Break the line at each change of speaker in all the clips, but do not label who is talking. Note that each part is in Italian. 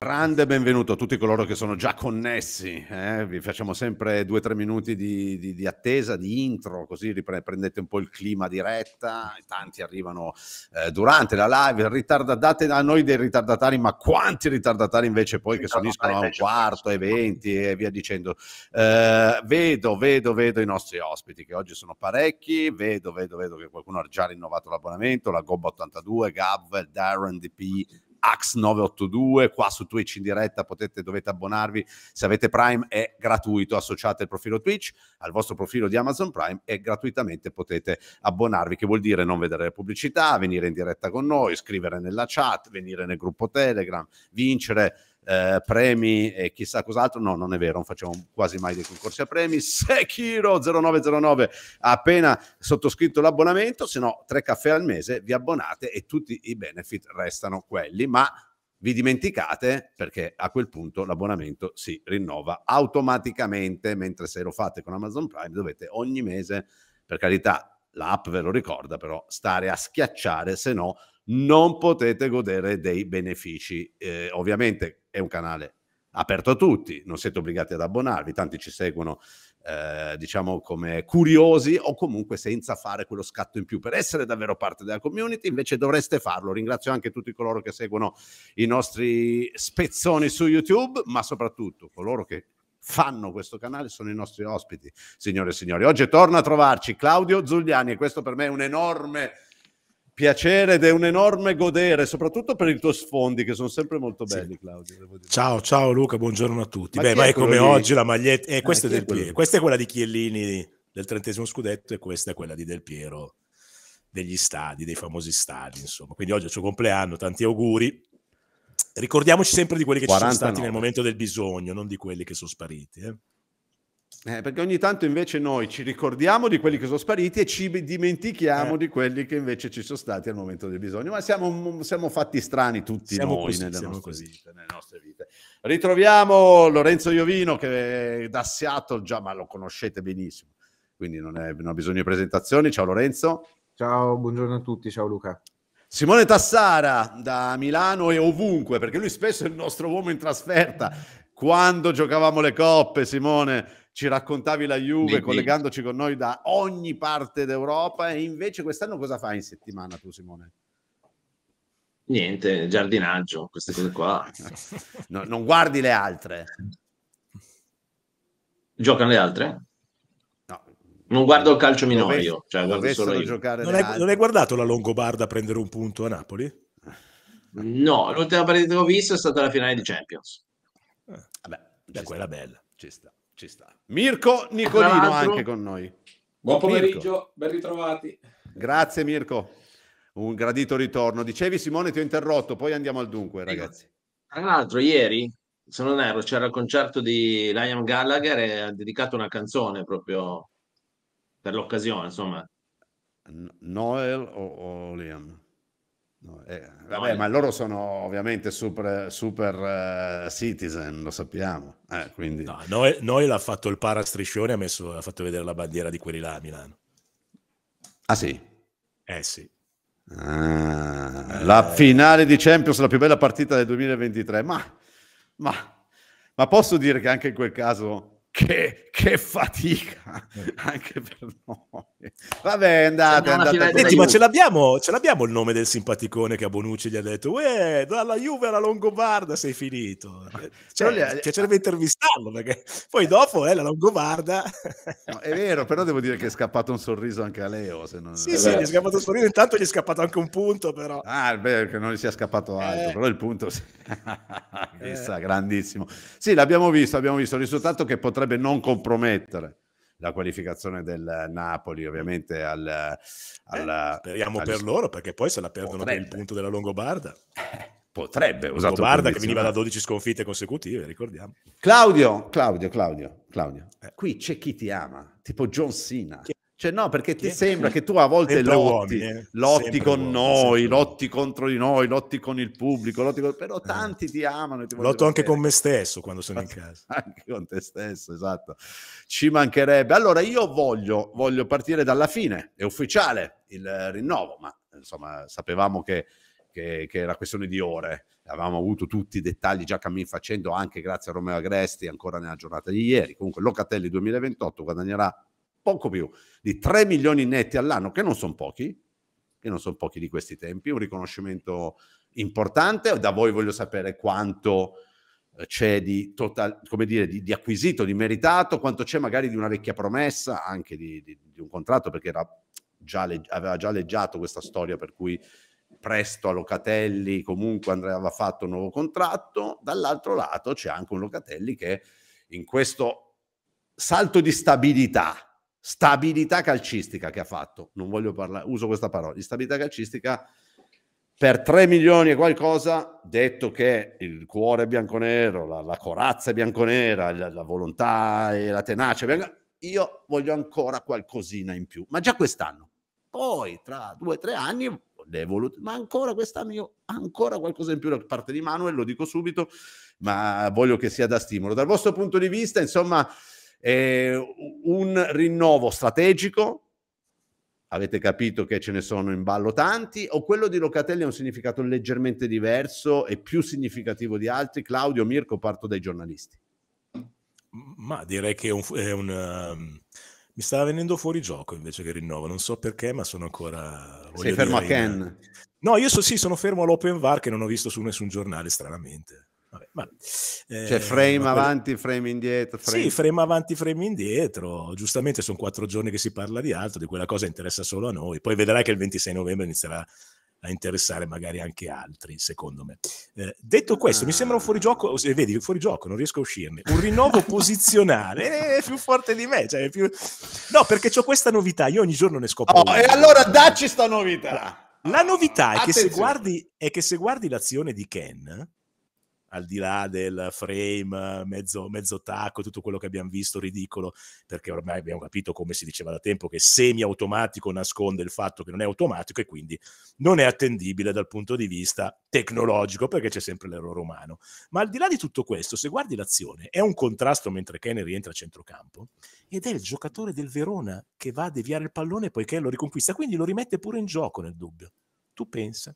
Grande benvenuto a tutti coloro che sono già connessi. Eh? Vi facciamo sempre due o tre minuti di, di, di, attesa, di intro, così riprendete un po' il clima diretta. Tanti arrivano eh, durante la live, date a noi dei ritardatari, ma quanti ritardatari invece poi che soniscono a un quarto e venti e via dicendo. Eh, vedo, vedo, vedo i nostri ospiti che oggi sono parecchi. Vedo, vedo, vedo che qualcuno ha già rinnovato l'abbonamento, la Gobba 82, Gav, Darren DP, Ax982, qua su Twitch in diretta potete, dovete abbonarvi, se avete Prime è gratuito, associate il profilo Twitch al vostro profilo di Amazon Prime e gratuitamente potete abbonarvi, che vuol dire non vedere le pubblicità, venire in diretta con noi, scrivere nella chat, venire nel gruppo Telegram, vincere eh, premi e chissà cos'altro. No, non è vero, non facciamo quasi mai dei concorsi a premi. Sekiro 0909 ha appena sottoscritto l'abbonamento, se no tre caffè al mese vi abbonate e tutti i benefit restano quelli, ma vi dimenticate perché a quel punto l'abbonamento si rinnova automaticamente, mentre se lo fate con Amazon Prime dovete ogni mese, per carità, l'app ve lo ricorda, però stare a schiacciare, se no non potete godere dei benefici. Eh, ovviamente è un canale aperto a tutti, non siete obbligati ad abbonarvi, tanti ci seguono eh, diciamo come curiosi o comunque senza fare quello scatto in più per essere davvero parte della community, invece dovreste farlo. Ringrazio anche tutti coloro che seguono i nostri spezzoni su YouTube, ma soprattutto coloro che fanno questo canale sono i nostri ospiti, signore e signori. Oggi torna a trovarci Claudio Zugliani e questo per me è un enorme piacere ed è un enorme godere, soprattutto per i tuoi sfondi che sono sempre molto belli, sì. Claudio.
Ciao, ciao Luca, buongiorno a tutti. Ma Beh, ma è come lì? oggi la maglietta, eh, questa, ah, è è questa, è quella di Chiellini del trentesimo scudetto e questa è quella di Del Piero degli stadi, dei famosi stadi, insomma. Quindi oggi è il suo compleanno, tanti auguri. Ricordiamoci sempre di quelli che 49. ci sono stati nel momento del bisogno, non di quelli che sono spariti.
Eh. Eh, perché ogni tanto invece noi ci ricordiamo di quelli che sono spariti e ci dimentichiamo eh. di quelli che invece ci sono stati al momento del bisogno. Ma siamo, siamo fatti strani tutti siamo noi così, nelle, nostre
vite, nelle, nostre
vite, Ritroviamo Lorenzo Iovino che è da Seattle già, ma lo conoscete benissimo, quindi non, è, non ha bisogno di presentazioni. Ciao Lorenzo. Ciao, buongiorno a tutti. Ciao Luca. Simone Tassara da Milano e ovunque, perché lui spesso è il nostro uomo in trasferta. Quando giocavamo le coppe, Simone, ci raccontavi la Juve Dì, collegandoci con noi da ogni parte d'Europa e invece quest'anno cosa fai in settimana tu Simone?
Niente, giardinaggio, queste cose qua. no, non guardi le altre. Giocano le altre? No. Non guardo il calcio minore io. Cioè, solo io. Non, hai, non
hai guardato la Longobarda prendere un punto a
Napoli? No, l'ultima partita che ho visto è stata la finale di Champions. Eh, vabbè, beh, quella
bella. Ci sta. Ci sta. Mirko Nicolino anche con noi. Buon pomeriggio, Mirko.
ben ritrovati.
Grazie Mirko, un gradito ritorno. Dicevi Simone, ti ho interrotto, poi andiamo al dunque, ragazzi.
Tra l'altro, ieri, se non erro, c'era il concerto di Liam Gallagher e ha dedicato una canzone proprio per l'occasione, insomma.
Noel o, o Liam? No, eh, vabbè, no, eh. ma loro sono ovviamente super, super uh, citizen, lo
sappiamo. Eh, quindi... no, noi, noi l'ha fatto il parastriscione, ha, messo, ha fatto vedere la bandiera di quelli là a Milano. Ah sì? Eh sì.
Ah, eh, la finale di Champions, la più bella partita del 2023. Ma, ma,
ma posso dire che anche in quel caso
che, che, fatica eh. anche per noi. Vabbè,
andate, andate. Senti, ma ce l'abbiamo, ce l'abbiamo, il nome del simpaticone che a Bonucci gli ha detto Uè, dalla Juve alla Longobarda sei finito. Cioè, gli... piacerebbe intervistarlo perché poi eh. dopo è eh, la Longobarda. No,
è vero, però devo dire che è scappato un sorriso anche a Leo. Se non... Sì, sì, gli è scappato
un sorriso, intanto gli è scappato anche un punto però.
Ah, beh, che non gli sia scappato eh. altro, eh. però il punto... Chissà, eh. grandissimo. Sì, l'abbiamo visto, abbiamo visto il risultato che potrebbe potrebbe non compromettere la qualificazione del
Napoli ovviamente al, eh, alla, eh, speriamo al... per loro perché poi se la perdono per il punto della Longobarda potrebbe usato Longobarda che veniva da 12 sconfitte consecutive ricordiamo
Claudio Claudio Claudio Claudio
eh. qui c'è chi ti ama tipo John Cena
chi cioè, no, perché ti sembra che tu a volte sempre lotti, uomini, eh. lotti con uomini, noi, lotti uomini. contro di noi, lotti con il pubblico, lotti con... però eh. tanti ti amano. Ti Lotto anche bene. con me
stesso quando
sono in casa. Anche con te stesso, esatto. Ci mancherebbe. Allora, io voglio, voglio partire dalla fine, è ufficiale il rinnovo, ma insomma sapevamo che, che, che era questione di ore. Avevamo avuto tutti i dettagli già cammin facendo, anche grazie a Romeo Agresti, ancora nella giornata di ieri. Comunque, Locatelli 2028 guadagnerà poco più di 3 milioni netti all'anno, che non sono pochi, che non sono pochi di questi tempi, un riconoscimento importante. Da voi voglio sapere quanto eh, c'è di, total, dire, di, di acquisito, di meritato, quanto c'è magari di una vecchia promessa, anche di, di un contratto, perché già, aveva già leggiato questa storia per cui presto a Locatelli comunque andava fatto un nuovo contratto. Dall'altro lato c'è anche un Locatelli che in questo salto di stabilità stabilità calcistica che ha fatto, non voglio parlare, uso questa parola, di stabilità calcistica per 3 milioni e qualcosa, detto che il cuore è bianconero, la, la corazza è bianconera, la, la volontà e la tenacia, bianco... io voglio ancora qualcosina in più, ma già quest'anno. Poi tra due o tre anni ma ancora quest'anno io ancora qualcosa in più da parte di Manuel, lo dico subito, ma voglio che sia da stimolo. Dal vostro punto di vista, insomma, eh, un rinnovo strategico, avete capito che ce ne sono in ballo tanti, o quello di Locatelli ha un significato leggermente diverso e più significativo di altri? Claudio, Mirko, parto dai giornalisti.
Ma direi che è un... È un um, mi stava venendo fuori gioco invece che rinnovo, non so perché, ma sono ancora... Sei fermo a Ken? In... No, io so, sì, sono fermo all'open VAR che non ho visto su nessun giornale, stranamente. Vabbè, vabbè. Cioè, eh, cioè frame vabbè. avanti,
frame indietro. Frame... Sì, frame
avanti, frame indietro. Giustamente sono quattro giorni che si parla di altro, di quella cosa interessa solo a noi. Poi vedrai che il 26 novembre inizierà a interessare magari anche altri, secondo me. Eh, detto questo, ah. mi sembra un ah. fuorigioco, vedi, un fuorigioco, non riesco a uscirne. Un rinnovo posizionale è più forte di me, cioè più... No, perché ho questa novità, io ogni giorno ne scopro. Oh, e allora dacci sta novità! La novità è che, guardi, è che, se guardi, l'azione di Ken, al di là del frame, mezzo, mezzo tacco, tutto quello che abbiamo visto ridicolo, perché ormai abbiamo capito, come si diceva da tempo, che semi-automatico nasconde il fatto che non è automatico e quindi non è attendibile dal punto di vista tecnologico, perché c'è sempre l'errore umano. Ma al di là di tutto questo, se guardi l'azione, è un contrasto mentre Kenny rientra a centrocampo ed è il giocatore del Verona che va a deviare il pallone poiché lo riconquista, quindi lo rimette pure in gioco nel dubbio. Tu pensa?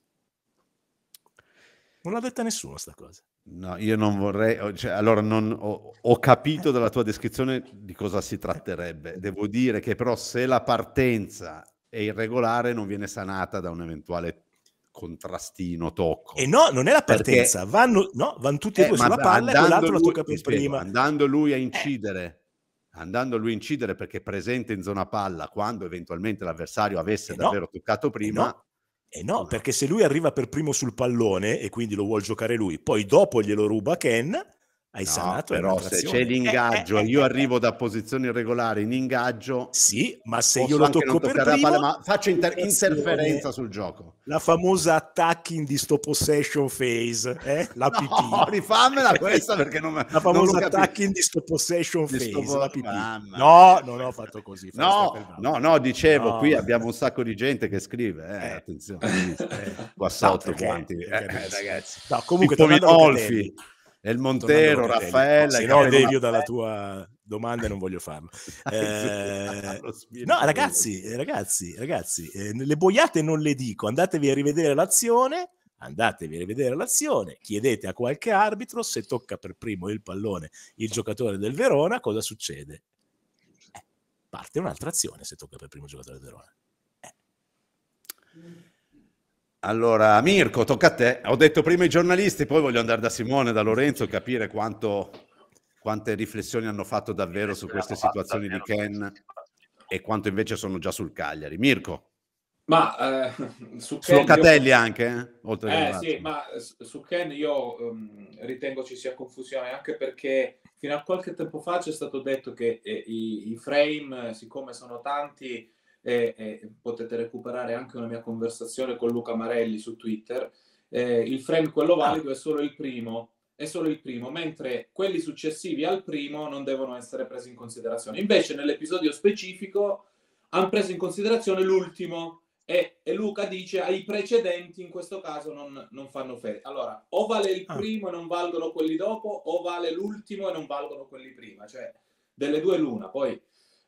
Non l'ha detta nessuno sta cosa.
No, io non vorrei, oh, cioè, allora non, ho, ho, capito dalla tua descrizione di cosa si tratterebbe. Devo dire che però se la partenza è irregolare non viene sanata da un eventuale contrastino, tocco. E no, non è la partenza, Perché... vanno, no,
vanno tutti e eh, due sulla palla e l'altro lui, la tocca per
spiego, prima. Andando lui a eh. incidere. Eh andando lui a incidere perché è presente in zona palla
quando eventualmente l'avversario avesse eh no, davvero toccato eh prima, eh no. Eh no, perché se lui arriva per primo sul pallone e quindi lo vuol giocare lui, poi dopo glielo ruba Ken, hai no, sanato però se c'è l'ingaggio, eh, eh, eh io eh, arrivo eh. da posizioni regolari in ingaggio. Sì, ma
se io lo tocco per primo, la palla, ma
faccio inter- interferenza sul gioco. La famosa attacking di sto possession phase, eh? la PP. No, rifammela questa perché non La famosa non attacking di sto possession di sto phase, po- No, non ho fatto così. No, no,
no, dicevo, no. qui abbiamo un sacco di gente che scrive, eh, attenzione, qua sotto no, perché, quanti, ragazzi. No, comunque Olfi. El Montero, Raffaella. Se no, devio
dalla tua domanda e non voglio farlo. Eh, no, ragazzi, eh, ragazzi, ragazzi, eh, le boiate non le dico, andatevi a rivedere l'azione andatevi a rivedere l'azione, chiedete a qualche arbitro se tocca per primo il pallone il giocatore del Verona, cosa succede? Eh, parte un'altra azione se tocca per primo il giocatore del Verona. Eh. Allora, Mirko,
tocca a te. Ho detto prima i giornalisti, poi voglio andare da Simone, e da Lorenzo, e capire quanto, quante riflessioni hanno fatto davvero su queste situazioni di Ken e quanto invece sono già sul Cagliari. Mirko.
Ma eh, su, Ken, Locatelli io... anche? Eh? Oltre eh, sì, ma su Ken io um, ritengo ci sia confusione anche perché fino a qualche tempo fa c'è stato detto che eh, i, i frame, siccome sono tanti, e, e potete recuperare anche una mia conversazione con Luca Marelli su Twitter, eh, il frame quello valido è solo il primo, è solo il primo, mentre quelli successivi al primo non devono essere presi in considerazione. Invece nell'episodio specifico hanno preso in considerazione l'ultimo e, e, Luca dice ai precedenti in questo caso non, non fanno fede. Allora, o vale il ah. primo e non valgono quelli dopo, o vale l'ultimo e non valgono quelli prima, cioè delle due l'una. Poi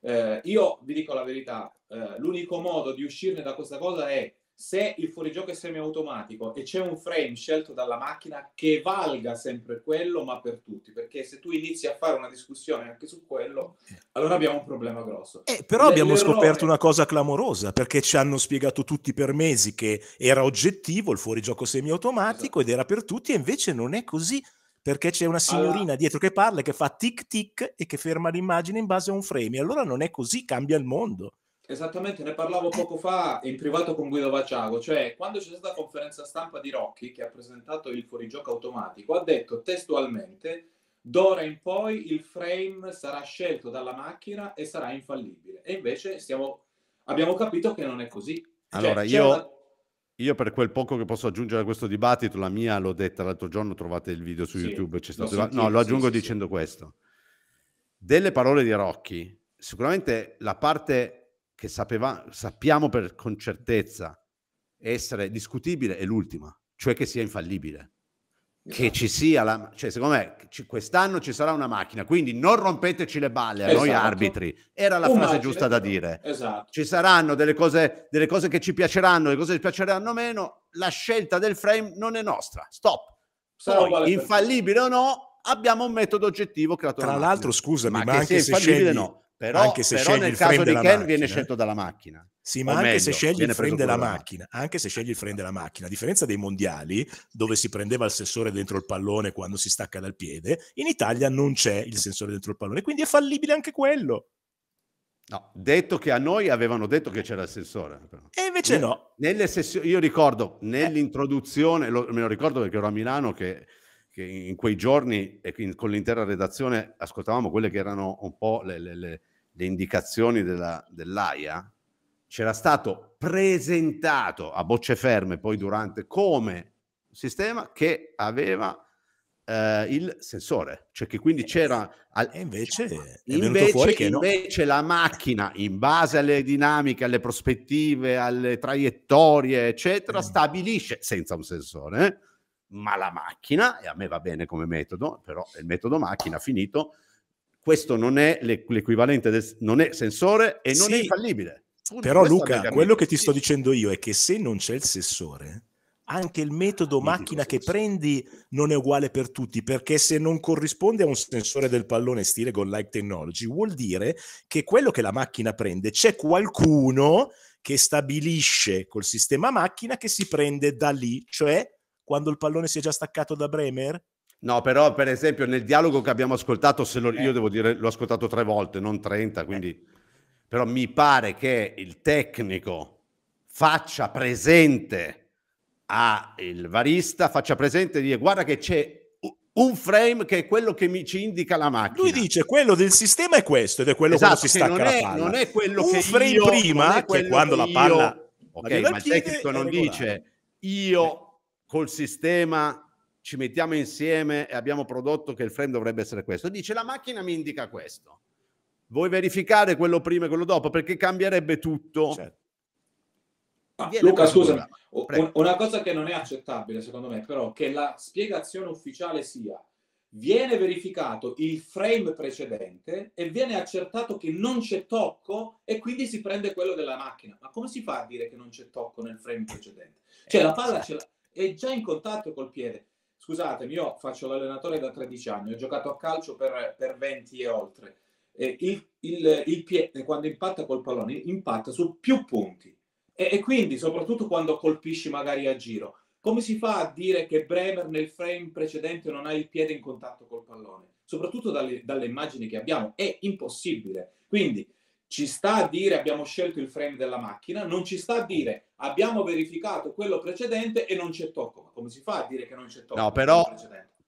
eh, io vi dico la verità, eh, l'unico modo di uscirne da questa cosa è se il fuorigioco è semiautomatico e c'è un frame scelto dalla macchina che valga sempre quello, ma per tutti, perché se tu inizi a fare una discussione anche su quello, allora abbiamo un problema grosso. Eh, però abbiamo scoperto una
cosa clamorosa, perché ci hanno spiegato tutti per mesi che era oggettivo il fuorigioco semiautomatico esatto. ed era per tutti, e invece non è così perché c'è una signorina allora. dietro che parla che fa tic tic e che ferma l'immagine in base a un frame. Allora non è così, cambia il mondo.
Esattamente, ne parlavo eh. poco fa in privato con Guido Vaciago, cioè quando c'è stata la conferenza stampa di Rocchi che ha presentato il fuorigioco automatico, ha detto testualmente d'ora in poi il frame sarà scelto dalla macchina e sarà infallibile. E invece stiamo... abbiamo capito che non è così. Cioè, allora, cioè, io... Una
io per quel poco che posso aggiungere a questo dibattito, la mia l'ho detta l'altro giorno, trovate il video su sì, YouTube. C'è stato... sentito, no, lo aggiungo sì, dicendo sì. questo. Delle parole di Rocchi, sicuramente la parte che sapeva, sappiamo per, con certezza essere discutibile è l'ultima, cioè che sia infallibile che esatto. ci sia la, cioè secondo me ci, quest'anno ci sarà una macchina quindi non rompeteci le balle a esatto. noi arbitri era la Immagine. frase giusta da esatto. dire esatto. ci saranno delle cose, delle cose che ci piaceranno le cose che ci piaceranno meno la scelta del frame non è nostra stop Poi, infallibile o no abbiamo un metodo oggettivo creato tra l'altro scusami ma, ma anche se, se scegli no però, anche se però nel caso di Ken macchina, viene scelto
dalla macchina. Sì, ma anche, meglio, se macchina, scegli il frame della macchina, anche se scegli il frame della macchina, a differenza dei mondiali, dove si prendeva il sensore dentro il pallone quando si stacca dal piede, in Italia non c'è il sensore dentro il pallone, quindi è fallibile anche quello. No, detto che a noi
avevano detto che c'era il sensore. E invece ne, no. Nelle sessioni, io ricordo eh. nell'introduzione, lo, me lo ricordo perché ero a Milano, che, che in quei giorni in, con l'intera redazione ascoltavamo quelle che erano un po' le, le, le le indicazioni della, dell'AIA, c'era stato presentato a bocce ferme poi durante come sistema che aveva eh, il sensore, cioè che quindi eh, c'era e invece, invece, invece no. la macchina in base alle dinamiche, alle prospettive, alle traiettorie, eccetera, mm. stabilisce senza un sensore, eh, ma la macchina e a me va bene come metodo, però il metodo macchina finito questo non è l'equivalente, del, non è sensore e non sì, è infallibile.
Punto. Però Luca, quello che ti sto dicendo io è che se non c'è il sensore, anche il metodo macchina che prendi non è uguale per tutti, perché se non corrisponde a un sensore del pallone stile Goal Like Technology, vuol dire che quello che la macchina prende c'è qualcuno che stabilisce col sistema macchina che si prende da lì, cioè quando il pallone si è già staccato da Bremer,
No, però per esempio nel dialogo che abbiamo ascoltato, lo, io eh. devo dire l'ho ascoltato tre volte, non 30, eh. quindi... Però mi pare che il tecnico faccia presente al varista, faccia presente e dire guarda che c'è un frame che è quello che mi ci indica la
macchina. Lui dice quello del sistema è questo ed è quello esatto, che si stacca non è, la palla. Non è quello un che frame io, prima, che quando la palla... Io... Ok, ma il tecnico non dice
io eh. col sistema ci mettiamo insieme e abbiamo prodotto che il frame dovrebbe essere questo. Dice la macchina mi indica questo. Vuoi verificare quello prima e quello dopo? Perché cambierebbe tutto. Certo. Ah, Luca, scusa, una cosa che non è accettabile
secondo me, però, che la spiegazione ufficiale sia viene verificato il frame precedente e viene accertato che non c'è tocco e quindi si prende quello della macchina. Ma come si fa a dire che non c'è tocco nel frame precedente? Cioè eh, la palla esatto. è già in contatto col piede scusatemi, io faccio l'allenatore da 13 anni, ho giocato a calcio per, per 20 e oltre. E il, il, il piede eh, quando impatta col pallone impatta su più punti e, e, quindi soprattutto quando colpisci magari a giro. Come si fa a dire che Bremer nel frame precedente non ha il piede in contatto col pallone? Soprattutto dalle, dalle immagini che abbiamo, è impossibile. Quindi ci sta a dire abbiamo scelto il frame della macchina, non ci sta a dire abbiamo verificato quello precedente e non c'è tocco. Ma come si fa a dire che non c'è tocco? No, però,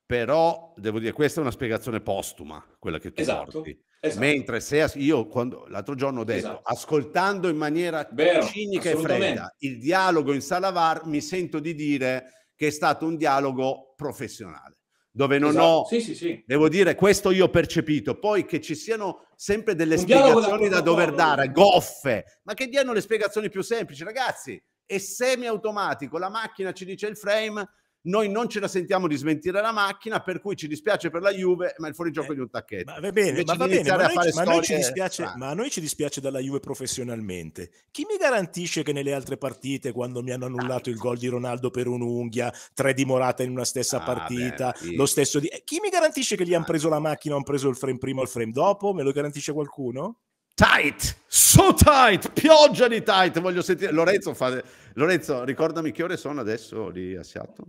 però devo dire, questa è una spiegazione postuma, quella che tu esatto, esatto. Mentre se io quando, l'altro giorno ho detto, esatto. ascoltando in maniera Vero, cinica e fredda il dialogo in sala VAR, mi sento di dire che è stato un dialogo professionale dove non esatto. ho... Sì, sì, sì. Devo dire, questo io ho percepito. Poi che ci siano sempre delle Un spiegazioni da dover dare, goffe, ma che diano le spiegazioni più semplici, ragazzi. È semi-automatico, la macchina ci dice il frame, noi non ce la sentiamo di smentire la macchina, per cui ci dispiace per la Juve, ma il fuorigioco eh, di un tacchetto. Ma va bene, ma, va bene ma, noi, ah. ma, storie, noi dispiace,
ma, a noi ci dispiace dalla Juve professionalmente. Chi mi garantisce che nelle altre partite, quando mi hanno ah, annullato ah, il gol di Ronaldo per un'unghia, tre di Morata in una stessa ah, partita, beh, sì. lo stesso di... Eh, chi mi garantisce che gli hanno ah. preso la macchina, hanno preso il frame prima o il frame dopo? Me lo garantisce qualcuno? tight, so tight,
pioggia di tight, voglio sentire. Lorenzo, fa... Lorenzo, ricordami che ore sono adesso lì a Seattle?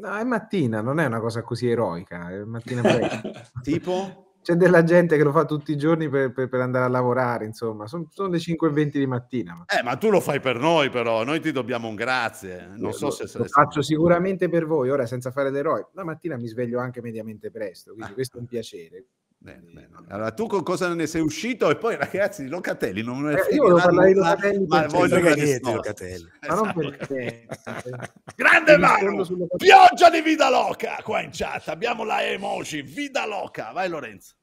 No, è mattina, non è una cosa così eroica, è mattina presto. tipo? C'è della gente che lo fa tutti i giorni per, per, per andare a lavorare, insomma, sono, sono le 5.20 di
mattina. Eh, ma tu lo fai per noi però, noi ti dobbiamo un grazie. Non Io so lo, se... Lo se faccio
sicuramente per voi, ora senza fare l'eroe. La mattina mi sveglio anche mediamente presto, quindi ah. questo è un piacere.
Bene, bene. Allora, tu con cosa ne sei uscito? E poi, ragazzi, Locatelli non è eh, Io parlare di Locatelli, ma voglio niente
Locatelli. Ma non perché. Esatto. Grande mano Pioggia di vita Loca qua in chat. Abbiamo la emoji. Vida Loca. Vai
Lorenzo.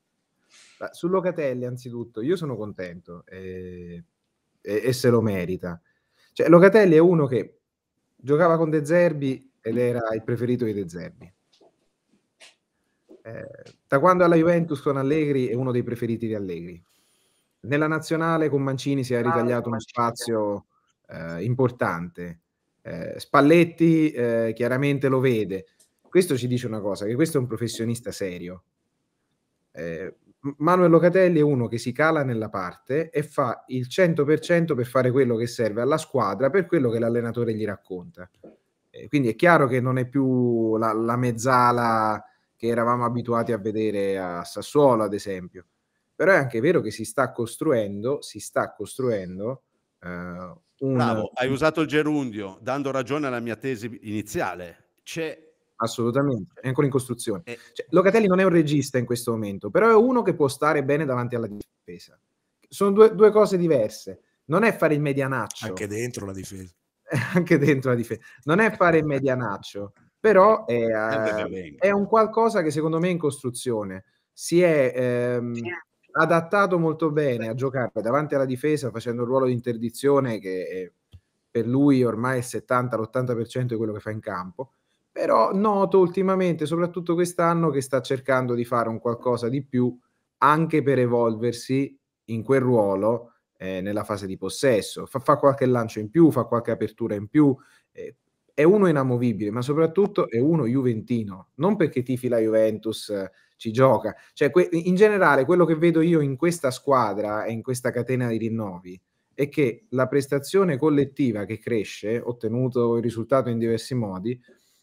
Su Locatelli, anzitutto, io sono contento e, eh, e, e se lo merita. Cioè, Locatelli è uno che giocava con De Zerbi ed era il preferito di De Zerbi eh, da quando alla Juventus con Allegri è uno dei preferiti di Allegri. Nella nazionale con Mancini si è ritagliato uno spazio eh, importante. Eh, Spalletti eh, chiaramente lo vede. Questo ci dice una cosa, che questo è un professionista serio. Eh, Manuel Locatelli è uno che si cala nella parte e fa il 100% per fare quello che serve alla squadra, per quello che l'allenatore gli racconta. quindi è chiaro che non è più la, la mezzala che eravamo abituati a vedere a Sassuolo, ad esempio. Però è anche vero che si sta costruendo, si sta costruendo eh, un... Bravo, hai
usato il gerundio, dando ragione alla mia tesi iniziale.
C'è assolutamente, è ancora in costruzione. Eh. Cioè, Locatelli non è un regista in questo momento, però è uno che può stare bene davanti alla difesa. Sono due, due cose diverse. Non è fare il medianaccio. Anche dentro la difesa. anche dentro la difesa. Non è fare il medianaccio, però è, eh, è, un qualcosa che secondo me è in costruzione. Si è ehm, adattato molto bene a giocare davanti alla difesa facendo il ruolo di interdizione che per lui ormai è il 70 l'80% di quello che fa in campo, però noto ultimamente, soprattutto quest'anno, che sta cercando di fare un qualcosa di più anche per evolversi in quel ruolo eh, nella fase di possesso. Fa, fa, qualche lancio in più, fa qualche apertura in più, eh, è uno inamovibile, ma soprattutto è uno juventino, non perché tifi la Juventus ci gioca. Cioè, que- in generale, quello che vedo io in questa squadra e in questa catena di rinnovi è che la prestazione collettiva che cresce, ottenuto il risultato in diversi modi,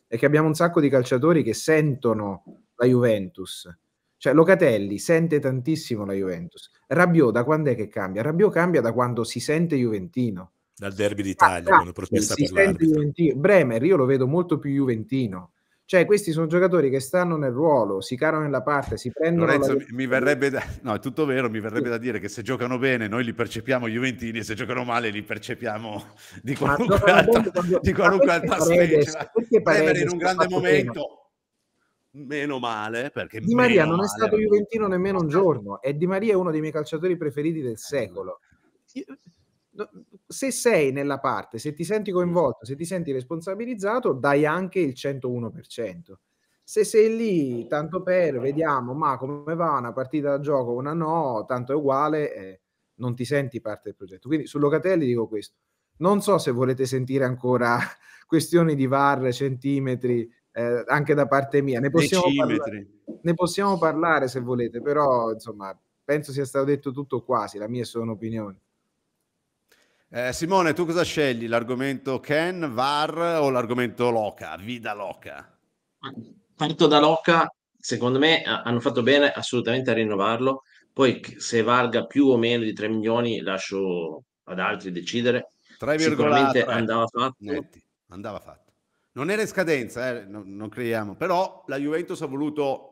è che abbiamo un sacco di calciatori che sentono la Juventus. Cioè, Locatelli sente tantissimo la Juventus. Rabiot da quando è che cambia? Rabiot cambia da quando si sente juventino.
Dal derby ah, d'Italia, ah, quando protesta sì, per
l'arbitro. Bremer, io lo vedo molto più juventino. Cioè, questi sono giocatori che stanno nel ruolo, si carano nella parte, si prendono. Lorenzo, la... mi
verrebbe da... No, è tutto vero, mi verrebbe sì. da dire che se giocano bene noi li percepiamo Juventini e se giocano male li percepiamo di qualunque altra, quando... di qualunque altra specie. Bremer in un grande momento. Bene meno male perché Di Maria non è stato
Juventino nemmeno un giorno e Di Maria è uno dei miei calciatori preferiti del secolo se sei nella parte, se ti senti coinvolto, se ti senti responsabilizzato, dai anche il 101%. Se sei lì, tanto per, vediamo, ma come va una partita da gioco, una no, tanto è uguale, eh, non ti senti parte del progetto. Quindi su Locatelli dico questo. Non so se volete sentire ancora questioni di VAR, centimetri, eh, anche da parte mia. Ne possiamo, parlare, ne possiamo parlare se volete, però insomma penso sia stato detto tutto quasi, la mia sono opinione.
Eh, Simone, tu cosa scegli? L'argomento Ken, VAR o l'argomento Loca,
Vida Loca? Parto da Loca, secondo me hanno fatto bene assolutamente a rinnovarlo, poi se valga più o meno di 3 milioni lascio ad altri decidere. 3, Sicuramente 3. andava fatto. Netti. Andava fatto. Non era in
scadenza, eh? non, non creiamo, però la Juventus ha voluto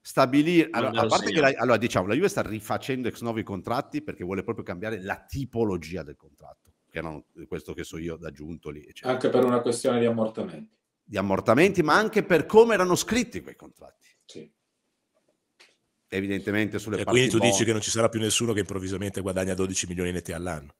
stabilire allora, a parte che la, allora, diciamo la Juve sta rifacendo ex novo contratti perché vuole proprio cambiare la tipologia del contratto che erano questo che so io da Giuntoli eccetera. anche per una
questione di ammortamenti
di
ammortamenti ma anche per come erano scritti quei contratti
sì. evidentemente sulle e quindi tu bon- dici che
non ci sarà più nessuno che improvvisamente guadagna 12 milioni netti all'anno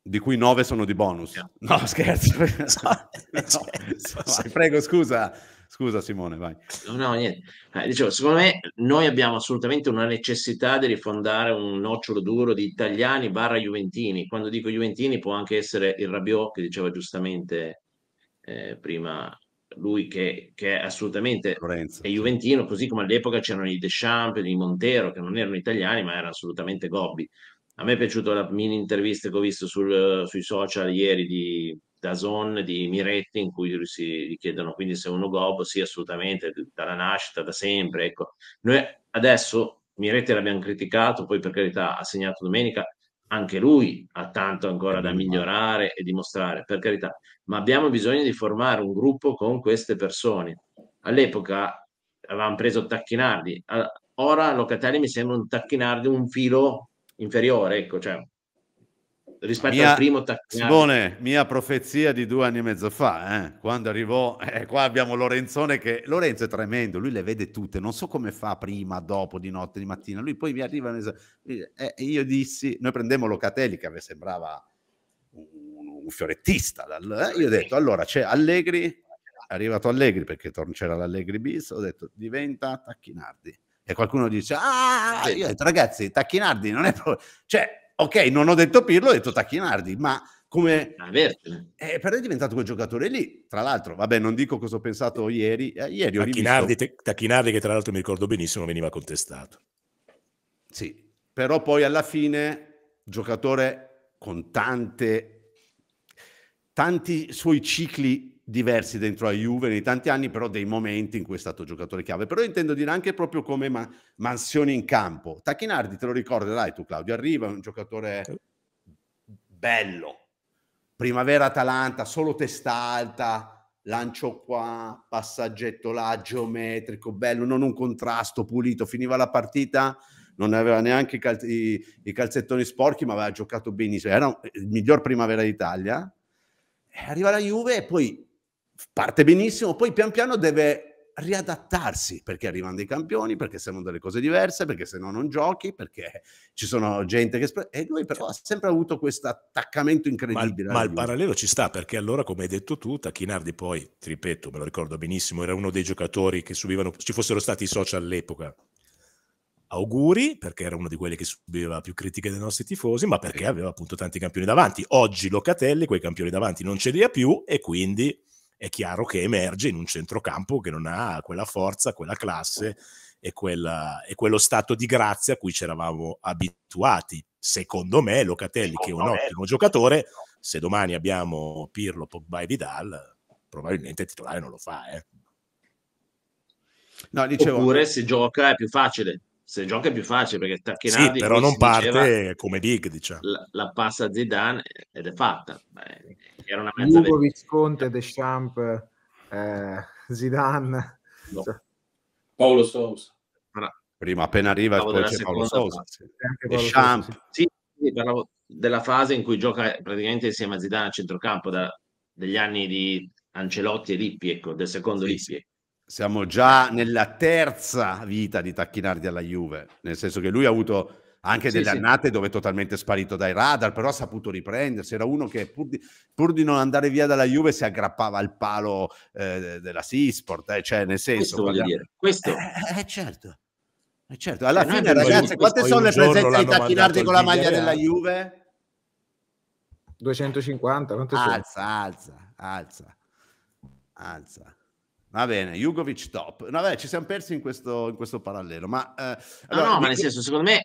di cui 9 sono di bonus. No, scherzo.
Esatto. no, cioè, no, prego, scusa. Scusa Simone, vai.
No, no, niente. Eh, dicevo, secondo me noi abbiamo assolutamente una necessità di rifondare un nocciolo duro di italiani barra Juventini. Quando dico Juventini può anche essere il Rabiot che diceva giustamente eh, prima lui che, che è assolutamente Lorenzo, è Juventino, sì. così come all'epoca c'erano i Deschamps, i Montero, che non erano italiani ma erano assolutamente gobbi. A me è piaciuta la mini intervista che ho visto sul, eh, sui social ieri di, da zone di Miretti in cui si richiedono quindi se uno gobo, sì assolutamente dalla nascita da sempre ecco noi adesso Miretti l'abbiamo criticato poi per carità ha segnato domenica anche lui ha tanto ancora da migliorare e dimostrare per carità ma abbiamo bisogno di formare un gruppo con queste persone all'epoca avevamo preso Tacchinardi ora Locatelli mi sembra un Tacchinardi un filo inferiore ecco cioè rispetto mia, al primo Tacchinari. Simone,
mia profezia di due anni e mezzo fa, eh, quando arrivò, eh, qua abbiamo Lorenzone che, Lorenzo è tremendo, lui le vede tutte, non so come fa prima, dopo, di notte, di mattina, lui poi mi arriva, e eh, io dissi, noi prendemmo Locatelli che a me sembrava un, un fiorettista, dal, eh, io ho detto, allora c'è Allegri, è arrivato Allegri perché c'era l'Allegri bis, ho detto diventa Tacchinardi. E qualcuno dice, ah, io detto, ragazzi, Tacchinardi non è proprio... Cioè, ok, non ho detto Pirlo, ho detto Tacchinardi, ma come ah, eh, per è diventato quel giocatore lì. Tra l'altro, vabbè, non dico cosa ho pensato ieri.
Eh, ieri Tacchinardi, rivisto... Tacchinardi, che tra l'altro mi ricordo benissimo, veniva contestato. Sì,
però poi alla fine, giocatore con tante, tanti suoi cicli diversi dentro la Juve nei tanti anni, però dei momenti in cui è stato giocatore chiave. Però intendo dire anche proprio come ma- mansioni in campo. Tacchinardi, te lo ricorderai tu Claudio, arriva, un giocatore
bello.
Primavera Atalanta, solo testa alta, lancio qua, passaggetto là, geometrico, bello, non un contrasto pulito, finiva la partita non aveva neanche i, cal- i, i, calzettoni sporchi, ma aveva giocato benissimo. Era un, il miglior primavera d'Italia. Eh, arriva la Juve e poi parte benissimo, poi pian piano deve riadattarsi perché arrivano dei campioni, perché servono delle cose diverse, perché se no non giochi, perché ci sono gente che... E lui però ha sempre avuto questo attaccamento incredibile. Ma, ma il parallelo
ci sta perché allora, come hai detto tu, Tacchinardi poi, ti ripeto, me lo ricordo benissimo, era uno dei giocatori che subivano, ci fossero stati i social all'epoca, auguri perché era uno di quelli che subiva più critiche dei nostri tifosi, ma perché aveva appunto tanti campioni davanti. Oggi Locatelli quei campioni davanti non ce li ha più e quindi è chiaro che emerge in un centrocampo che non ha quella forza, quella classe certo. e, quella, e quello stato di grazia a cui c'eravamo abituati. Secondo me Locatelli, Secondo che è un me. ottimo giocatore, se domani abbiamo Pirlo, Pogba e Vidal, probabilmente il titolare non lo fa. Eh.
No, dicevo... Oppure se gioca è più facile se gioca è più facile perché Tacchinardi sì, però non parte diceva, eh, come big diciamo. La, la, passa a Zidane eh, ed è fatta Beh, era una mezza Ugo
Visconti, Deschamps eh, Zidane
no. Cioè, Paolo Sousa prima appena arriva poi c'è Paolo Sousa Deschamps sì, sì, parlavo della fase in cui gioca praticamente insieme a Zidane a centrocampo da, degli anni di Ancelotti e Lippi ecco, del secondo sì, Lippi ecco. Siamo già nella terza vita di Tacchinardi alla
Juve, nel senso che lui ha avuto anche delle sì, annate sì. dove è totalmente sparito dai radar, però ha saputo riprendersi. Era uno che pur di, pur di non andare via dalla Juve si aggrappava al palo eh, della Seasport, eh, cioè nel senso... Questo voglio dire, questo... Eh, eh, eh certo, eh, certo. Alla cioè, fine ragazzi, quante sono le presenze di Tacchinardi con la maglia della Juve?
250, quanto alza, sono?
Alza, alza, alza, alza. Va bene, Jugovic top. No, beh, ci siamo persi in questo, in questo parallelo. Ma, eh,
allora, no, no, ma nel senso, secondo me,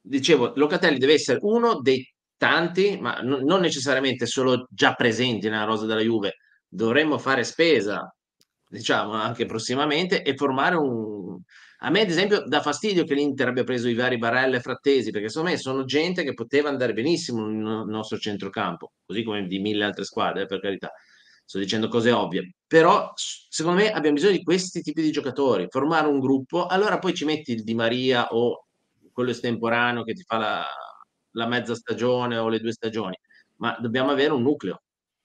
dicevo, Locatelli deve essere uno dei tanti, ma n- non necessariamente solo già presenti nella rosa della Juve. Dovremmo fare spesa, diciamo, anche prossimamente e formare un... A me, ad esempio, dà fastidio che l'Inter abbia preso i vari Barella e Frattesi, perché secondo me sono gente che poteva andare benissimo nel nostro centrocampo, così come di mille altre squadre, eh, per carità. Sto dicendo cose ovvie però secondo me abbiamo bisogno di questi tipi di giocatori, formare un gruppo, allora poi ci metti il Di Maria o quello estemporaneo che ti fa la, la mezza stagione o le due stagioni, ma dobbiamo avere un nucleo.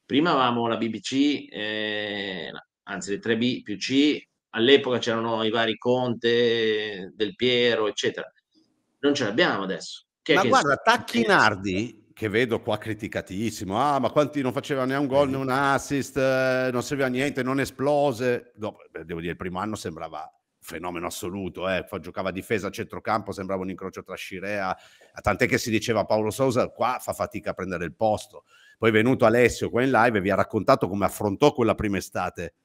Prima avevamo la BBC, eh, anzi le 3B più C, all'epoca c'erano i vari Conte, Del Piero, eccetera. Non ce l'abbiamo adesso. Che ma guarda,
Tacchinardi che vedo qua criticatissimo, ah ma quanti non faceva né un gol eh. né un assist, eh, non serviva a niente, non esplose, no, devo dire il primo anno sembrava fenomeno assoluto, eh. giocava a difesa a centrocampo, sembrava un incrocio tra Scirea, tant'è che si diceva Paolo Sousa qua fa fatica a prendere il posto. Poi è venuto Alessio qua in live e vi ha raccontato come affrontò quella prima estate,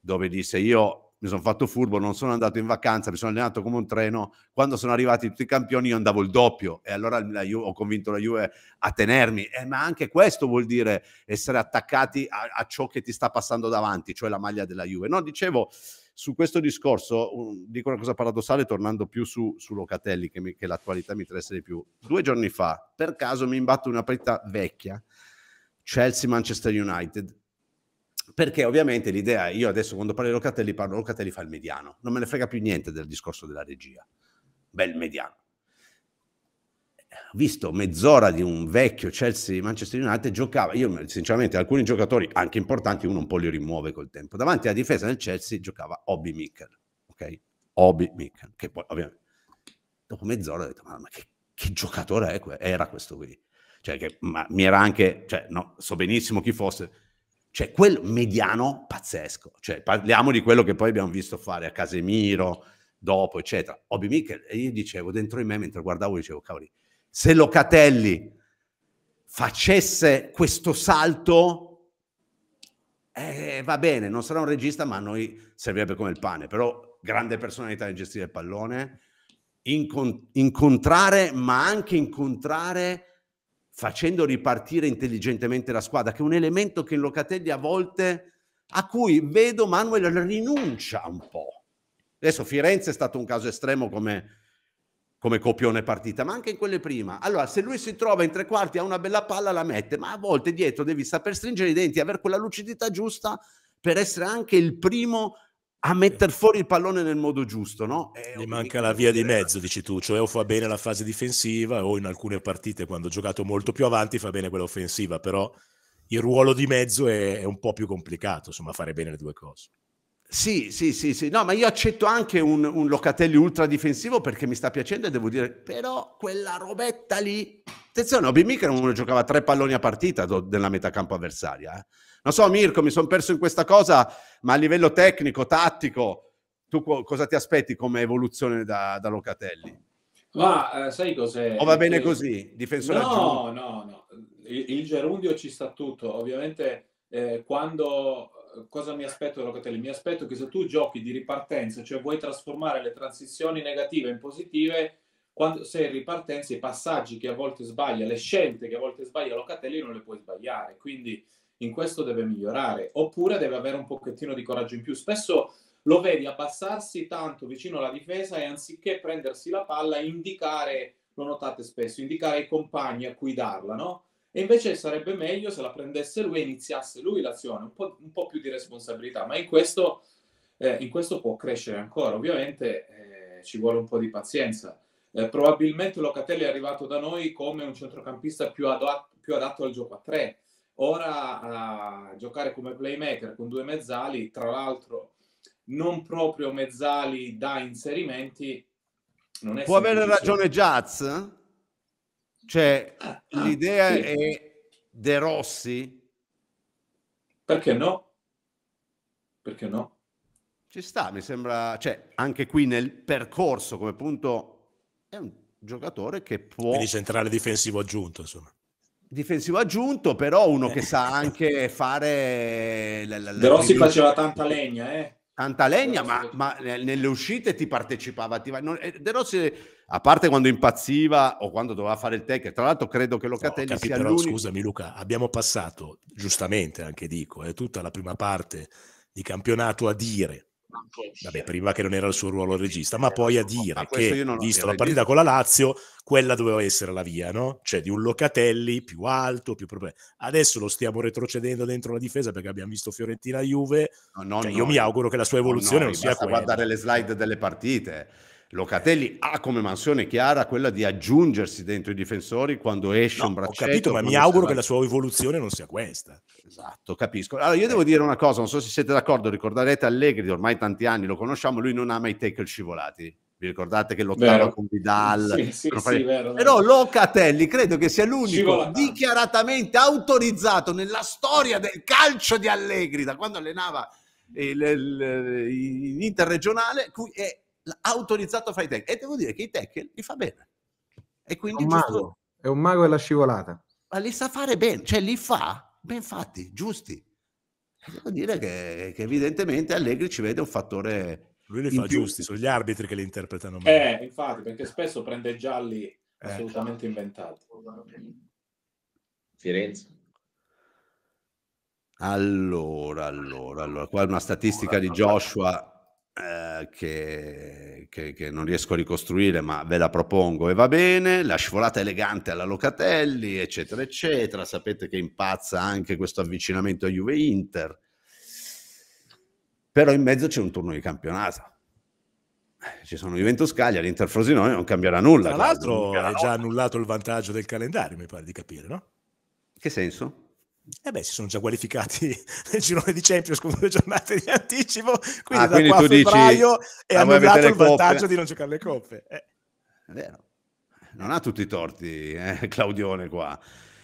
dove disse io mi sono fatto furbo, non sono andato in vacanza, mi sono allenato come un treno. Quando sono arrivati tutti i campioni io andavo il doppio e allora Ju- ho convinto la Juve a tenermi. Eh, ma anche questo vuol dire essere attaccati a-, a, ciò che ti sta passando davanti, cioè la maglia della Juve. No, dicevo, su questo discorso, um, dico una cosa paradossale tornando più su, su Locatelli, che, mi- che l'attualità mi interessa di più. Due giorni fa, per caso, mi imbatto in una partita vecchia, Chelsea-Manchester United perché ovviamente l'idea, io adesso quando parlo di Locatelli parlo di Locatelli fa il mediano, non me ne frega più niente del discorso della regia, bel mediano. Eh, visto mezz'ora di un vecchio Chelsea Manchester United giocava, io sinceramente alcuni giocatori anche importanti uno un po' li rimuove col tempo, davanti alla difesa del Chelsea giocava Obi Mikkel, ok? Obi Mikkel, che poi ovviamente dopo mezz'ora ho detto ma, che, che, giocatore è, era questo qui? Cioè che, mi era anche, cioè no, so benissimo chi fosse, cioè, quel mediano pazzesco. Cioè, parliamo di quello che poi abbiamo visto fare a Casemiro, dopo, eccetera. Obi Mikel, e io dicevo dentro di me, mentre guardavo, dicevo, cavoli, se Locatelli facesse questo salto, eh, va bene, non sarà un regista, ma a noi servirebbe come il pane. Però grande personalità nel gestire il pallone, incont- incontrare, ma anche incontrare facendo ripartire intelligentemente la squadra, che è un elemento che in Locatelli a volte a cui vedo Manuel rinuncia un po'. Adesso Firenze è stato un caso estremo come, come copione partita, ma anche in quelle prima. Allora, se lui si trova in tre quarti, ha una bella palla, la mette, ma a volte dietro devi saper stringere i denti, avere quella lucidità giusta per essere
anche il primo a mettere fuori il pallone nel modo giusto, no? Gli manca la via di mezzo, dici tu, cioè o fa bene la fase difensiva o in alcune partite quando ha giocato molto più avanti fa bene quella offensiva, però il ruolo di mezzo è, è un po' più complicato, insomma, fare bene le due cose. Sì, sì, sì, sì, no, ma io accetto anche un, un Locatelli ultra difensivo
perché mi sta piacendo e devo dire, però quella robetta lì, attenzione, Obi Mikram giocava tre palloni a partita do, della metà campo avversaria, eh non so, Mirko, mi sono perso in questa cosa, ma a livello tecnico, tattico, tu co- cosa ti aspetti come evoluzione da, da Locatelli? Ma
eh, sai cos'è? O va bene che... Eh, così, difensore no, aggiunto. No, no, il, il gerundio ci sta tutto. Ovviamente eh, quando... Eh, cosa mi aspetto da Locatelli? Mi aspetto che se tu giochi di ripartenza, cioè vuoi trasformare le transizioni negative in positive, quando sei in ripartenza i passaggi che a volte sbaglia, le scelte che a volte sbaglia Locatelli non le puoi sbagliare. Quindi in questo deve migliorare, oppure deve avere un pochettino di coraggio in più. Spesso lo vedi abbassarsi tanto vicino alla difesa e anziché prendersi la palla, indicare, lo notate spesso, indicare ai compagni a cui darla, no? E invece sarebbe meglio se la prendesse lui e iniziasse lui l'azione, un po', un po più di responsabilità, ma in questo, eh, in questo può crescere ancora. Ovviamente eh, ci vuole un po' di pazienza. Eh, probabilmente Locatelli è arrivato da noi come un centrocampista più, adatto, più adatto al gioco a tre, Ora a eh, giocare come playmaker con due mezzali, tra l'altro non proprio mezzali da inserimenti,
non è Può avere ragione Jazz? Cioè, ah, ah, l'idea sì. è De Rossi? Perché no? Perché no? Ci sta, mi sembra, cioè, anche qui nel percorso come punto
è un giocatore che può... Quindi centrale difensivo aggiunto, insomma
difensivo aggiunto, però uno eh. che sa anche fare... La, la, Rossi faceva tanta legna, eh? Tanta legna, ma, ma, nelle uscite ti partecipava. Ti... Non, eh, De Rossi, a parte quando impazziva o quando doveva fare il tech, tra l'altro credo che Locatelli no, capi, sia però, l'unico...
Scusami Luca, abbiamo passato, giustamente anche dico, eh, tutta la prima parte di campionato a dire vabbè, prima che non era il suo ruolo regista, ma eh, poi a dire che, visto la partita con la Lazio, quella doveva essere la via, no? Cioè di un Locatelli più alto, più problemi. Adesso lo stiamo retrocedendo dentro la difesa perché abbiamo visto Fiorentina-Juve. No, no, cioè, no, io mi eh. auguro che la sua evoluzione non eh, sia basta quella.
guardare le slide delle partite. Locatelli ha come mansione chiara quella di aggiungersi dentro i difensori quando esce no, un braccetto. Ho capito, ma mi auguro che la
sua evoluzione non sia questa.
Esatto, capisco. Allora io devo dire una cosa, non so se siete d'accordo, ricorderete Allegri, ormai tanti anni lo conosciamo, lui non ama i tackle scivolati. Vi ricordate che lottava vero. con Vidal? Sì, sì, fare... sì, vero, vero. Però Locatelli credo che sia l'unico Scivolata. dichiaratamente autorizzato nella storia del calcio di Allegri, da quando allenava il, il, il interregionale, cui è autorizzato a fare i tech. E devo dire che i tech li fa bene. E quindi è un mago,
è un mago della scivolata.
Ma li sa fare bene, cioè li fa ben fatti, giusti. devo dire che, che, evidentemente Allegri ci vede un fattore. Lui li fa più. giusti, sono gli arbitri che li interpretano meglio. Eh,
infatti, perché spesso prende gialli eh. assolutamente inventati.
Firenze. Allora, allora, allora, qua una statistica di Joshua eh, che, che, che, non riesco a ricostruire, ma ve la propongo e va bene. La scivolata elegante alla Locatelli, eccetera, eccetera. Sapete che impazza anche questo avvicinamento a Juve Inter. Però in mezzo c'è un turno di campionato. Eh, ci sono Juventus Cagliari, l'Inter Frosinone, non cambierà nulla. Tra l'altro è già
annullato il vantaggio del calendario, mi pare di capire, no? Che senso? E eh beh, si sono già qualificati nel girone di Champions con due giornate di anticipo, quindi ah, da quindi qua a febbraio e ah, hanno dato il vantaggio di non giocare le coppe. Eh.
Non ha tutti i torti eh, Claudione qua.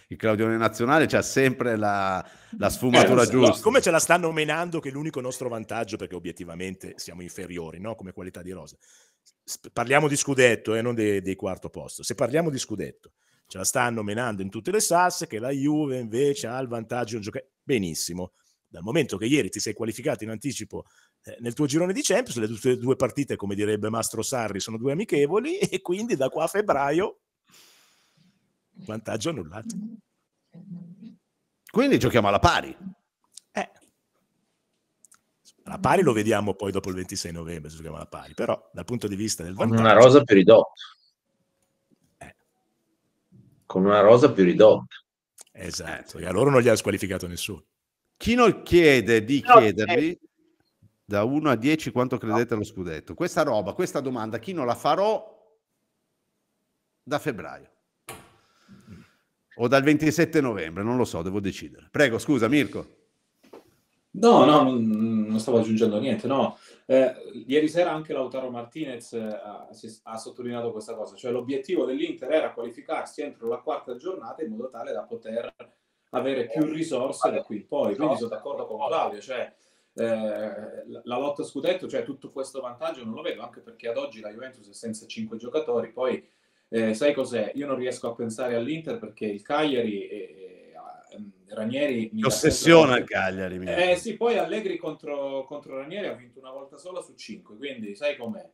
Il Claudione nazionale c'ha sempre la, la eh, sfumatura so, giusta. No,
come ce la stanno menando che è l'unico nostro vantaggio, perché obiettivamente siamo inferiori no? come qualità di rosa. Parliamo di scudetto e eh, non dei, dei quarto posto. Se parliamo di scudetto, ce la stanno menando in tutte le sasse, che la Juve invece ha il vantaggio di un giocatore. Benissimo, dal momento che ieri ti sei qualificato in anticipo eh, nel tuo girone di Champions, le tue due partite, come direbbe Mastro Sarri, sono due amichevoli e quindi da qua a febbraio vantaggio annullato. Quindi giochiamo alla pari. Eh. La pari lo vediamo poi dopo il 26 novembre, se giochiamo alla pari, però dal punto di vista del vantaggio... Una rosa per i ridotta con una rosa più ridotta. Esatto, e a loro non gli ha squalificato nessuno. Chi non chiede di no, chiedervi eh.
da 1 a 10 quanto credete allo scudetto? Questa roba, questa domanda, chi non la farò da febbraio o dal 27 novembre, non lo so, devo decidere. Prego, scusa Mirko. No, no, non stavo aggiungendo niente, no.
Eh, ieri sera anche Lautaro Martinez eh, ha, ha, sottolineato questa cosa, cioè l'obiettivo dell'Inter era qualificarsi entro la quarta giornata in modo tale da poter avere più risorse da qui in poi. Quindi sono d'accordo con Claudio, cioè eh, la lotta scudetto, cioè tutto questo vantaggio non lo vedo, anche perché ad oggi la Juventus è senza cinque giocatori, poi eh, sai cos'è? Io non riesco a pensare all'Inter perché il Cagliari è, Ranieri... Mi ossessiona il Cagliari. Mi eh sì, poi Allegri contro, contro, Ranieri ha vinto una volta sola su cinque, quindi sai com'è.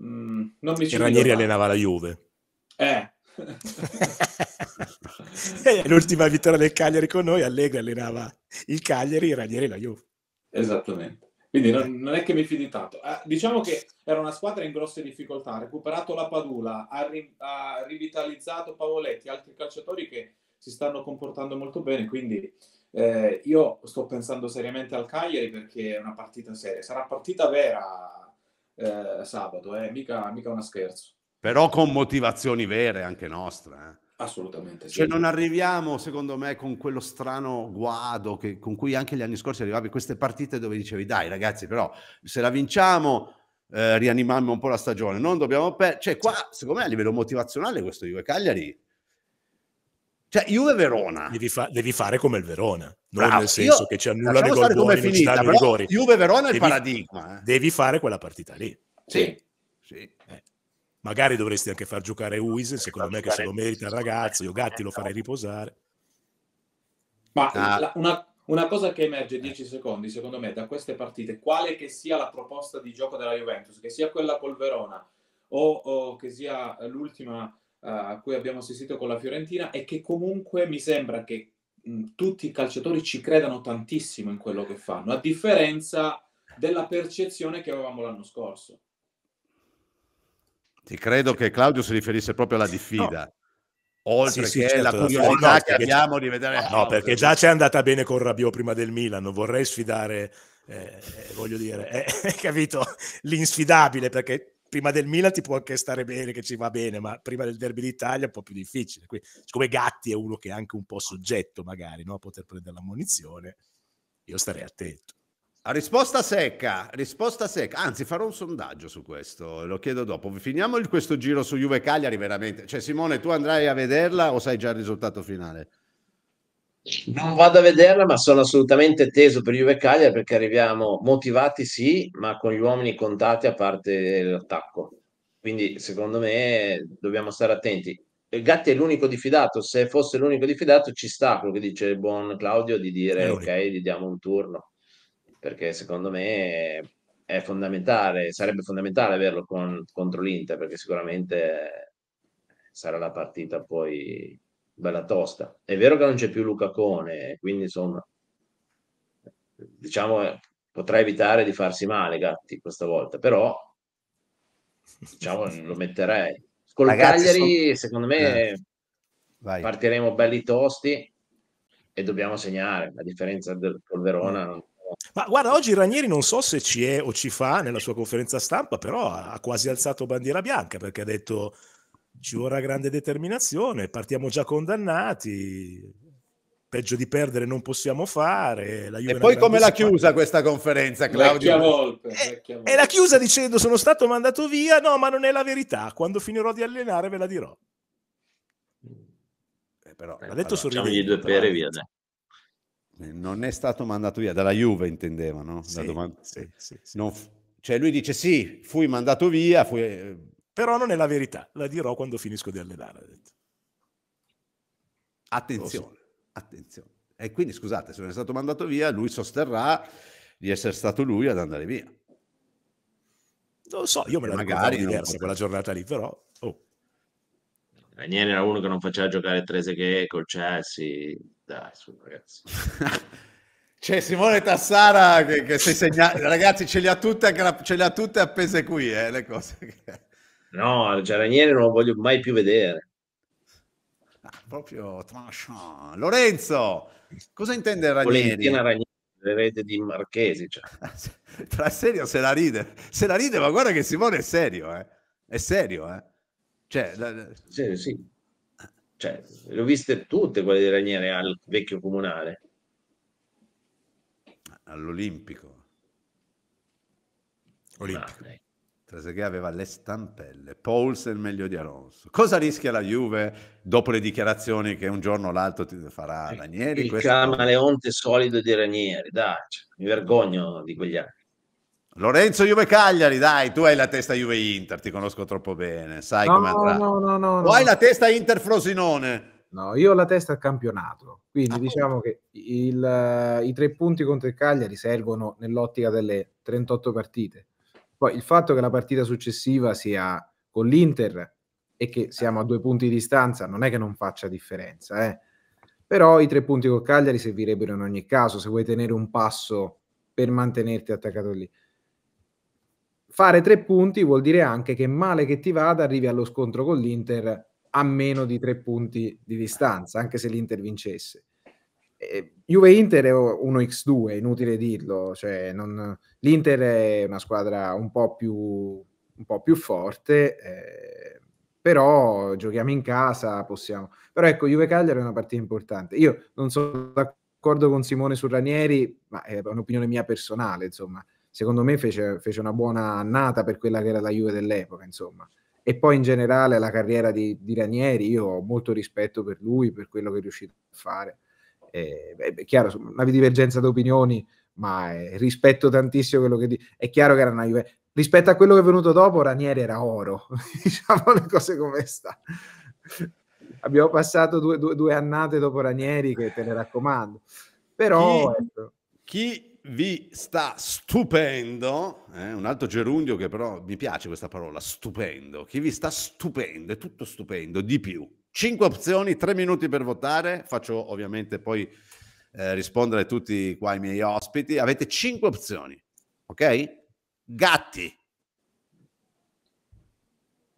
Mm, non mi ci e Ranieri allenava
la Juve. Eh, l'ultima vittoria del Cagliari con noi, Allegri allenava il Cagliari, Ranieri la Juve. Esattamente.
Quindi non, eh. non è che mi fidi tanto. Eh, diciamo che era una squadra in grosse difficoltà, ha recuperato la Padula, ha, ri, ha rivitalizzato Pavoletti, altri calciatori che si stanno comportando molto bene, quindi eh, io sto pensando seriamente al Cagliari perché è una partita seria, sarà partita vera eh, sabato, eh, mica, mica uno scherzo.
Però con motivazioni vere anche nostre. Eh. Assolutamente. Sì. Cioè non arriviamo, secondo me, con quello strano guado che, con cui anche gli anni scorsi arrivavi queste partite dove dicevi, dai ragazzi, però se la vinciamo eh, rianimiamo un po' la stagione, non dobbiamo perdere. Cioè
qua, secondo me, a livello motivazionale questo di Cagliari cioè, Juve-Verona. Devi, fa- devi, fare come il Verona, non Bravo. nel senso Io, che ci annullano di gol buoni, non ci rigori. Juve-Verona è devi, il paradigma. Eh. Devi fare quella partita lì.
Sì,
sì. Eh.
Magari dovresti anche far giocare Uisen, secondo me che se lo merita il ragazzo, io Gatti lo farei esatto. riposare. Ma ah. la, una,
una, cosa che emerge in 10 secondi, secondo me, da queste partite, quale che sia la proposta di gioco della Juventus, che sia quella col Verona o, o che sia l'ultima eh, a cui abbiamo assistito con la Fiorentina e che comunque mi sembra che mh, tutti i calciatori ci credano tantissimo in quello che fanno, a differenza della percezione che avevamo l'anno scorso.
Ti
credo che Claudio si riferisse proprio alla diffida. No.
Oltre sì, sì, che certo, la curiosità no, che abbiamo
di vedere... No, no perché già c'è andata bene con Rabiot prima del Milan, non vorrei sfidare... Eh, eh, voglio dire, eh, capito, l'insfidabile perché prima del Milan ti può anche stare bene, che ci va bene, ma prima del derby d'Italia è un po' più difficile. Quindi, siccome Gatti è uno che è anche un po' soggetto magari no? a poter prendere la munizione, io starei attento. Risposta
secca, risposta secca. Anzi, farò un sondaggio su questo, lo chiedo dopo. Finiamo questo giro su Juve Cagliari veramente. Cioè, Simone, tu andrai a vederla o sai già il risultato finale?
Non vado a vederla, ma sono assolutamente teso per Juve Cagliari perché arriviamo motivati sì, ma con gli uomini contati a parte l'attacco. Quindi secondo me dobbiamo stare attenti. Il Gatti è l'unico diffidato, se fosse l'unico diffidato ci sta quello che dice il buon Claudio di dire eh, ok, gli diamo un turno, perché secondo me è fondamentale, sarebbe fondamentale averlo con, contro l'Inter perché sicuramente sarà la partita poi bella tosta. È vero che non c'è più Luca Cone, quindi insomma, diciamo, eh, potrà evitare di farsi male Gatti questa volta, però diciamo, lo metterei. Con Ragazzi, Cagliari, sono... secondo me, eh, Vai. partiremo belli tosti e dobbiamo segnare, a differenza del Verona. Mm.
Ma guarda, oggi Ranieri non so se ci è o ci fa nella sua conferenza stampa, però ha quasi alzato bandiera bianca perché ha detto ci vorrà grande determinazione, partiamo già condannati, peggio di perdere non possiamo fare. e poi come l'ha chiusa questa conferenza, Claudio? Volta, eh, e, e la chiusa dicendo sono stato mandato via, no, ma non è la verità, quando finirò di allenare ve la dirò. Eh, però, eh, l'ha detto allora, sorridendo. Pere, via,
eh,
non è stato mandato via, dalla Juve intendevano. Sì,
sì,
sì, non, cioè lui dice sì, fui mandato via, fui eh, però non è la verità, la dirò quando finisco di allenare. Attenzione,
attenzione. E quindi scusate, se non è stato mandato via, lui sosterrà di essere stato lui ad andare via. Non so, io me la magari diversa quella giornata lì, però... Oh.
Ranieri era uno che non faceva giocare Trezeguet col Chelsea. Dai, su ragazzi.
C'è Simone Tassara che, che si segna... ragazzi ce le ha tutte, ce le ha tutte appese qui, eh, le cose che...
No, Giaranieri non lo voglio mai più vedere.
Ah, proprio
Lorenzo, cosa intende Ranieri? Ranieri l'erede di Marchesi. Cioè.
Tra serio se la ride. Se la ride, ma guarda che Simone è serio, eh. È serio, eh. Cioè, la, Sì, sì.
Cioè, le ho viste tutte quelle di Ranieri al vecchio comunale. All'Olimpico.
Olimpico. Ah, Trezeghe aveva le stampelle, Pouls è il meglio di Alonso. Cosa rischia la Juve dopo le dichiarazioni che un giorno o l'altro ti farà Ranieri? Il questo... camaleonte
solido di Ranieri, dai, cioè, mi vergogno di quegli
anni. Lorenzo Juve Cagliari, dai, tu hai la testa Juve Inter, ti conosco troppo bene,
sai no, come andrà. No, no, no, no. hai la testa
Inter Frosinone?
No, io ho la testa al campionato, quindi ah, diciamo che il, i tre punti contro il Cagliari servono nell'ottica delle 38 partite poi il fatto che la partita successiva sia con l'Inter e che eh. siamo a due punti di distanza non è che non faccia differenza, eh. però i tre punti con Cagliari servirebbero in ogni caso se vuoi tenere un passo per mantenerti attaccato lì. Fare tre punti vuol dire anche che male che ti vada arrivi allo scontro con l'Inter a meno di tre punti di distanza, anche se l'Inter vincesse. Juve Inter è 1x2, inutile dirlo, cioè non, L'Inter è una squadra un po' più, un po più forte, eh, però giochiamo in casa, possiamo. Però ecco, Juve-Cagliari è una partita importante. Io non sono d'accordo con Simone su Ranieri, ma è un'opinione mia personale, insomma. Secondo me fece, fece una buona annata per quella che era la Juve dell'epoca, insomma e poi in generale la carriera di, di, Ranieri, io ho molto rispetto per lui, per quello che è riuscito a fare. Eh, beh, è chiaro, una divergenza d'opinioni opinioni ma eh, rispetto tantissimo quello che dici. È chiaro che era una Juve. Rispetto a quello che è venuto dopo, Ranieri era oro, diciamo le cose come sta. Abbiamo passato due, due, due, annate dopo Ranieri, che te ne raccomando. Però... Chi, ecco. chi vi sta
stupendo, eh, un altro gerundio che però mi piace questa parola, stupendo. Chi vi sta stupendo, è tutto stupendo, di più. Cinque opzioni, tre minuti per votare. Faccio ovviamente poi eh, rispondere tutti qua i miei ospiti, avete cinque opzioni, ok? Gatti,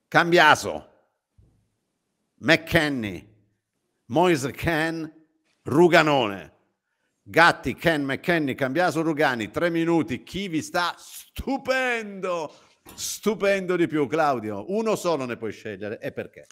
Cambiaso, McKenny, Moise Ken, Ruganone. Gatti, Ken, McKenny, Cambiaso, Rugani, tre minuti, chi vi sta stupendo? Stupendo di più, Claudio. Uno solo ne puoi scegliere e perché?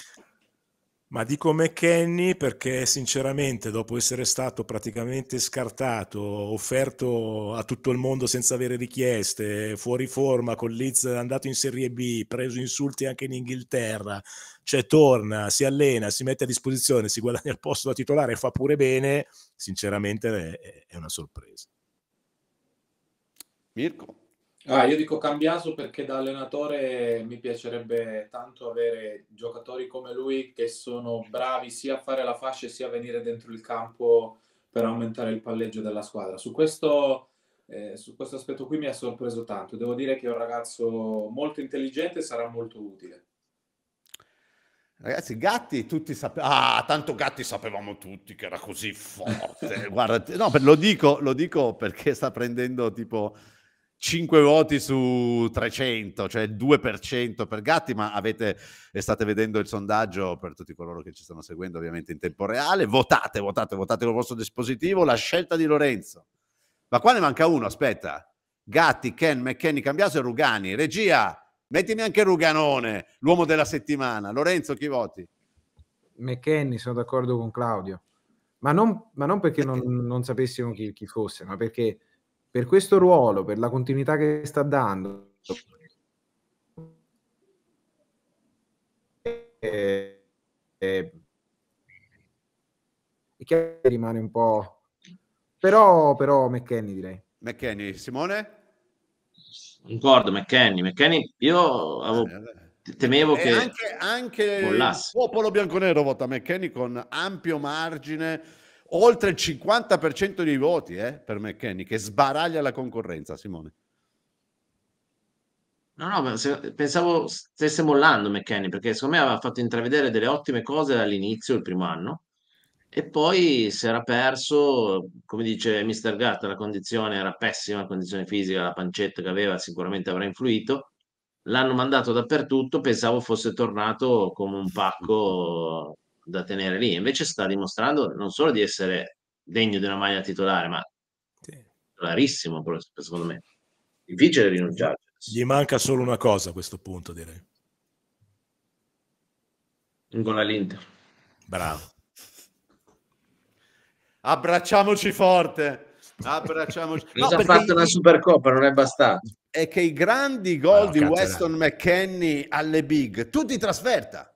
Ma dico McKenny perché sinceramente dopo essere stato praticamente scartato, offerto a tutto il mondo senza avere richieste, fuori forma, con Leeds andato in Serie B, preso insulti anche in Inghilterra, cioè torna, si allena, si mette a disposizione, si guadagna il posto da titolare e fa pure bene, sinceramente è, è una sorpresa.
Mirko.
Ah, io dico cambiato perché da allenatore mi piacerebbe tanto avere giocatori come lui che sono bravi sia a fare la fascia sia a venire dentro il campo per aumentare il palleggio della squadra. Su questo, eh, su questo aspetto qui mi ha sorpreso tanto. Devo dire che è un ragazzo molto intelligente e sarà molto utile.
Ragazzi, Gatti, tutti sapevamo. Ah, tanto Gatti sapevamo tutti che era così forte. Guarda, no, lo dico, lo dico perché sta prendendo tipo 5 voti su 300, cioè il 2% per Gatti, ma avete, state vedendo il sondaggio per tutti coloro che ci stanno seguendo ovviamente in tempo reale, votate, votate, votate con il vostro dispositivo, la scelta di Lorenzo. Ma qua ne manca uno, aspetta. Gatti, Ken, McKenny, Cambiaso e Rugani. Regia, mettimi anche Ruganone, l'uomo della settimana. Lorenzo, chi voti?
McKenny, sono d'accordo con Claudio. Ma non, ma non perché non, non sapessimo chi, chi fosse, ma perché per questo ruolo, per la continuità che sta dando. E, e, e rimane un po'... Però, però McKenny direi.
McKenny, Simone? Concordo, McKenny. McKenny, io avevo... Eh, temevo e che anche,
anche il popolo bianconero vota McKenny con ampio margine oltre il 50% dei voti eh, per McKenny, che sbaraglia la concorrenza, Simone.
No, no, pensavo stesse mollando McKenny, perché secondo me aveva fatto intravedere delle ottime cose all'inizio, il primo anno, e poi si era perso, come dice Mr. Gatt, la condizione era pessima, la condizione fisica, la pancetta che aveva sicuramente avrà influito, l'hanno mandato dappertutto, pensavo fosse tornato come un pacco da tenere lì. Invece sta dimostrando non solo di essere degno di una maglia titolare, ma sì. secondo me. Difficile rinunciare.
Gli manca solo una cosa a questo punto, direi.
Un gol all'Inter. Bravo.
Abbracciamoci forte. Abbracciamoci. No, ha fatto una Supercoppa,
non è bastato.
È che i grandi gol no, di Weston McKenney alle big, tutti trasferta.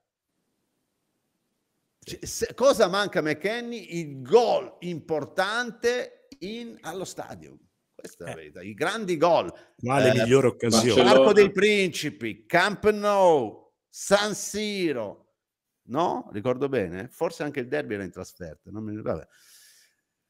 Cioè, cosa manca a McKenny? Il gol importante in, allo stadio. Questa è la eh. verità. I grandi gol.
Quale eh, migliore occasione? Marco dei
Principi, Camp Nou, San Siro. No? Ricordo bene? Forse anche il derby era in trasferta. Non mi... Vabbè.